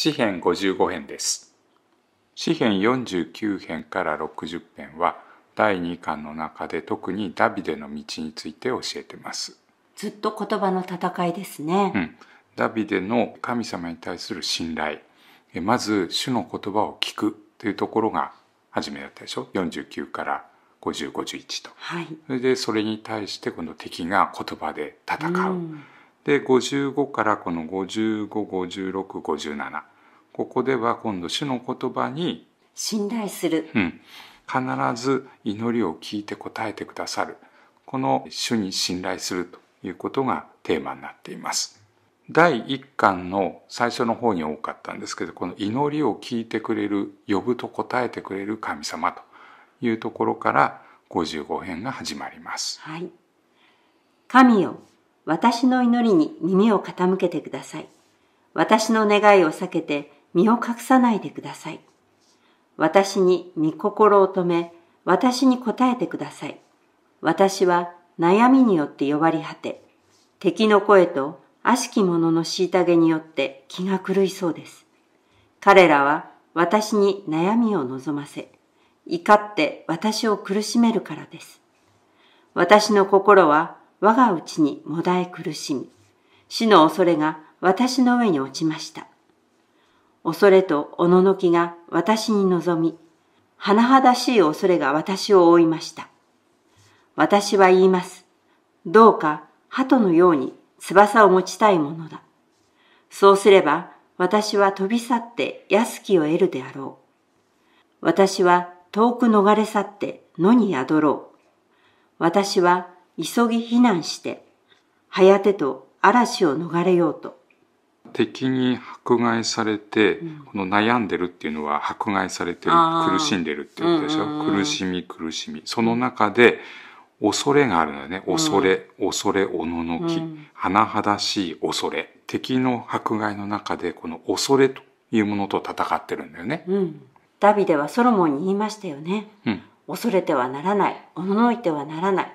詩編55編です。詩編49編から60編は第2巻の中で特にダビデの道について教えてます。ずっと言葉の戦いですね。うん、ダビデの神様に対する信頼。まず主の言葉を聞くというところが初めだったでしょ49から5051と、はい、それでそれに対してこの敵が言葉で戦う、うんで55からこの555657ここでは今度主の言葉に信頼する、うん、必ず祈りを聞いて答えてくださるこの主に信頼するということがテーマになっています。第1巻の最初の方に多かったんですけどこの祈りを聞いてくれる呼ぶと答えてくれる神様というところから55編が始まります。はい、神よ私の祈りに耳を傾けてください。私の願いを避けて身を隠さないでください。私に御心を止め、私に答えてください。私は悩みによって弱り果て、敵の声と悪しき者の虐げによって気が狂いそうです。彼らは私に悩みを望ませ、怒って私を苦しめるからです。私の心は我が内にもだえ苦しみ、死の恐れが私の上に落ちました。恐れとおののきが私に望み、甚だしい恐れが私を覆いました。私は言います。どうか鳩のように翼を持ちたいものだ。そうすれば私は飛び去って安きを得るであろう。私は遠く逃れ去って野に宿ろう。私は急ぎ避難して、早手と嵐を逃れようと。敵に迫害されて、うん、この悩んでるっていうのは迫害されてる苦しんでるっていうことでしょ、うんうん、苦しみ苦しみその中で恐れがあるのよね恐れ、うん、恐れおののき、うん、甚だしい恐れ敵の迫害の中でこの恐れというものと戦ってるんだよね、ダビデはソロモンに言いましたよね、恐れてはならないおののいてはならない、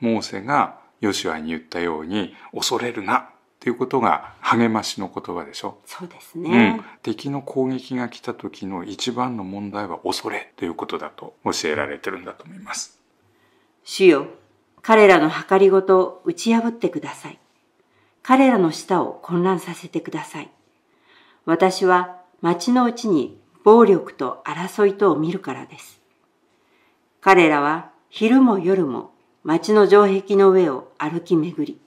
モーセがヨシュアに言ったように恐れるなっていうことが励ましの言葉でしょそうですね、うん、敵の攻撃が来た時の一番の問題は恐れということだと教えられてるんだと思います主よ彼らの計りごとを打ち破ってください彼らの舌を混乱させてください私は町のうちに暴力と争いとを見るからです彼らは昼も夜も町の城壁の上を歩き巡り、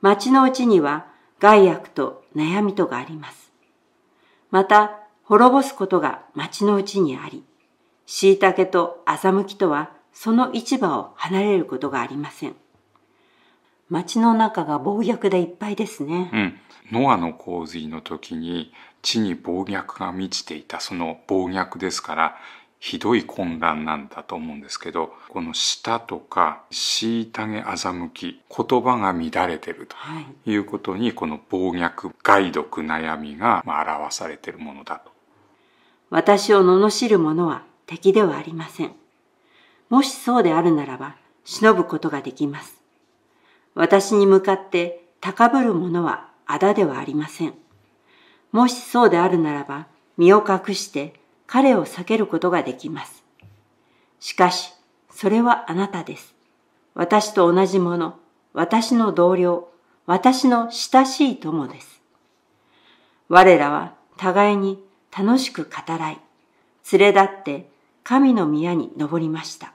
町のうちには害悪と悩みとがあります。また、滅ぼすことが町のうちにあり、しいたけと欺きとはその市場を離れることがありません。町の中が暴虐でいっぱいですね。うん。ノアの洪水の時に地に暴虐が満ちていたその暴虐ですから、ひどい混乱なんだと思うんですけどこの「舌」とか「虐げ欺き」言葉が乱れてるということに、はい、この暴虐害毒悩みが表されてるものだと。私を罵る者は敵ではありません。もしそうであるならば忍ぶことができます。私に向かって高ぶる者はあだではありません。もしそうであるならば身を隠して彼を避けることができます。しかし、それはあなたです。私と同じもの、私の同僚、私の親しい友です。我らは互いに楽しく語らい、連れ立って神の宮に登りました。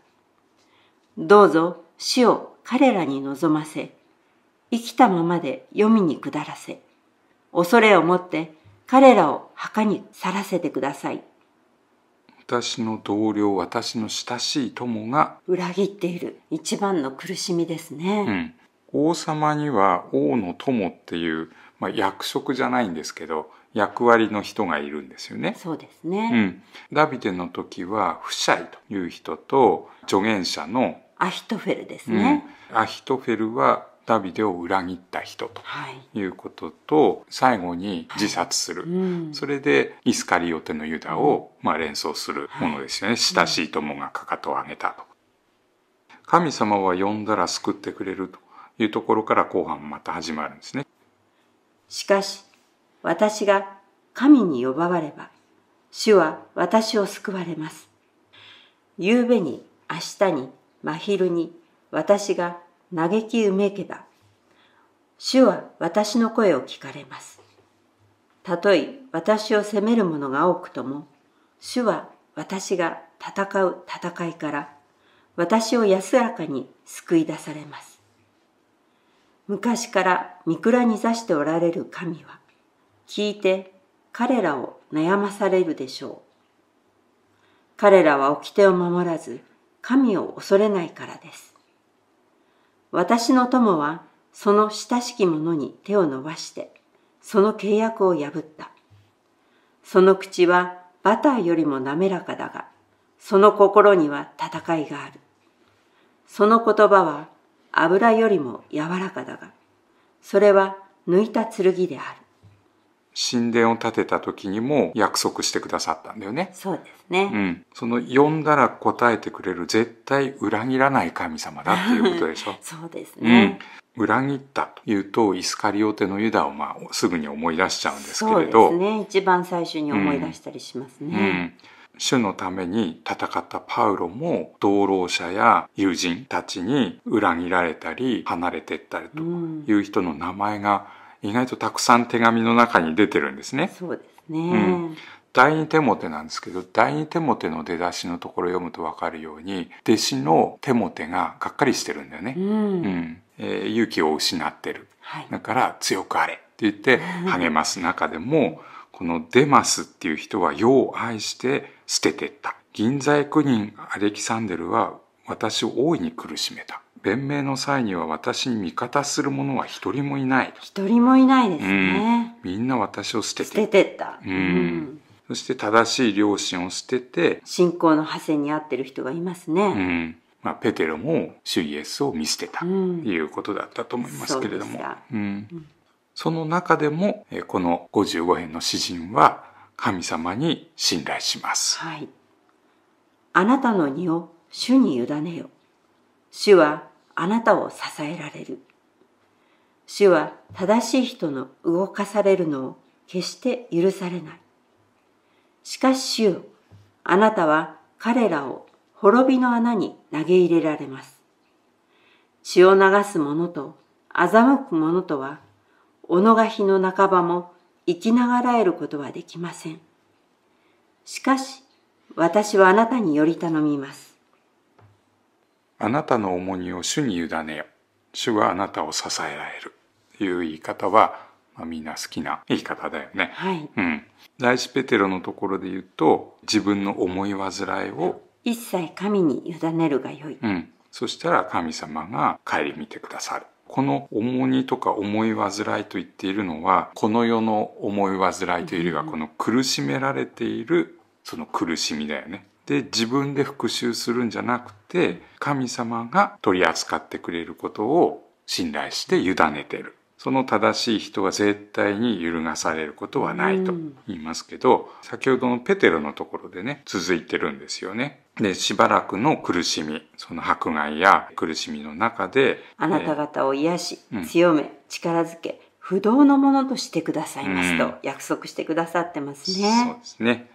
どうぞ死を彼らに望ませ、生きたままで読みに下らせ、恐れをもって彼らを墓に去らせてください。私の同僚私の親しい友が裏切っている一番の苦しみですね、うん、王様には王の友っていう、まあ、役職じゃないんですけど役割の人がいるんですよね。そうですね。うん、ダビデの時は、フシャイという人と、助言者のアヒトフェルですね、うん、アヒトフェルはダビデを裏切った人ということと、はい、最後に自殺する、はいうん、それでイスカリオテのユダをまあ連想するものですよね、親しい友がかかとを上げたと。神様は呼んだら救ってくれるというところから後半また始まるんですね。しかし私が神に呼ばわれば主は私を救われます。夕べに明日に真昼に私が嘆きうめけば、主は私の声を聞かれます。たとえ私を責める者が多くとも、主は私が戦う戦いから、私を安らかに救い出されます。昔から御蔵に座しておられる神は、聞いて彼らを悩まされるでしょう。彼らは掟を守らず、神を恐れないからです。私の友はその親しき者に手を伸ばして、その契約を破った。その口はバターよりも滑らかだが、その心には戦いがある。その言葉は油よりも柔らかだが、それは抜いた剣である。神殿を建てた時にも約束してくださったんだよね。そうですね。うん。その呼んだら答えてくれる絶対裏切らない神様だっていうことでしょ。そうですね。うん裏切ったというとイスカリオテのユダをまあすぐに思い出しちゃうんですけれどそうですね一番最初に思い出したりしますね、うんうん、主のために戦ったパウロも同労者や友人たちに裏切られたり離れてったりという人の名前が意外とたくさん手紙の中に出てるんですね。そうですね、うん、第二手モてなんですけど第二手モての出だしのところを読むとわかるように弟子の手モてががっかりしてるんだよね、うん、うん、えー、勇気を失ってる、はい、だから強くあれって言って励ます中でもこのデマスっていう人は世を愛して捨ててった銀座役人アレキサンデルは私を大いに苦しめた弁明の際には私に味方する者は一人もいない一人もいないですね、うん、みんな私を捨てて捨ててった、うん、うん、そして正しい両親を捨てて信仰の派生に合ってる人がいますね、うんまあ、ペテロも主イエスを見捨てたということだったと思いますけれども、うん、うん、その中でもこの55編の詩人は神様に信頼します。はい、あなたの荷を主に委ねよ主はあなたを支えられる。主は正しい人の動かされるのを決して許されない。しかし主よ、あなたは彼らを滅びの穴に投げ入れられます。血を流す者と欺く者とは、己が日の半ばも生きながらえることはできません。しかし、私はあなたにより頼みます。あなたの重荷を主に委ねよ。主はあなたを支えられる。という言い方は、まあ、みんな好きな言い方だよね。はい。うん。第一ペテロのところで言うと、自分の思い煩いを一切神に委ねるがよい。うん。そしたら神様が帰り見てくださる。この重荷とか思い煩いと言っているのは、この世の思い煩いというよりは、この苦しめられている、その苦しみだよね。で、自分で復讐するんじゃなくて神様が取り扱ってくれることを信頼して委ねてる。その正しい人は絶対に揺るがされることはないと言いますけど、先ほどのペテロのところでね、続いてるんですよね。で、しばらくの苦しみ、その迫害や苦しみの中で、あなた方を癒し、強め、力づけ、不動のものとしてくださいますと約束してくださってますね。うん、そうですね。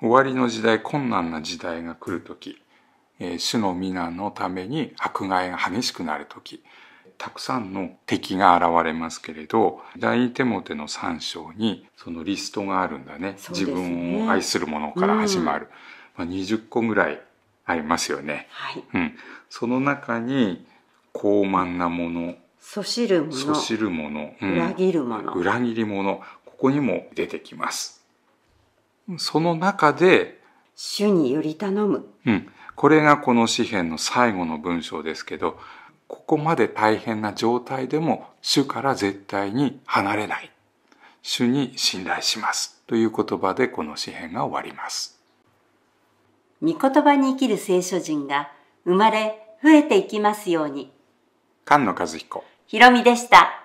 終わりの時代、困難な時代が来る時、主の皆のために迫害が激しくなる時たくさんの敵が現れますけれど第二テモテの三章にそのリストがあるんだね、ね、自分を愛する者から始まる、うん、まあ、20個ぐらいありますよね、はい、うん、その中に高慢なものそしるものしるもの、うん、裏切る者。裏切り者ここにも出てきますその中で主により頼む、うん、これがこの詩篇の最後の文章ですけど、ここまで大変な状態でも主から絶対に離れない。主に信頼します。という言葉でこの詩篇が終わります。御言葉に生きる聖書人が生まれ増えていきますように。菅野和彦。ひろみでした。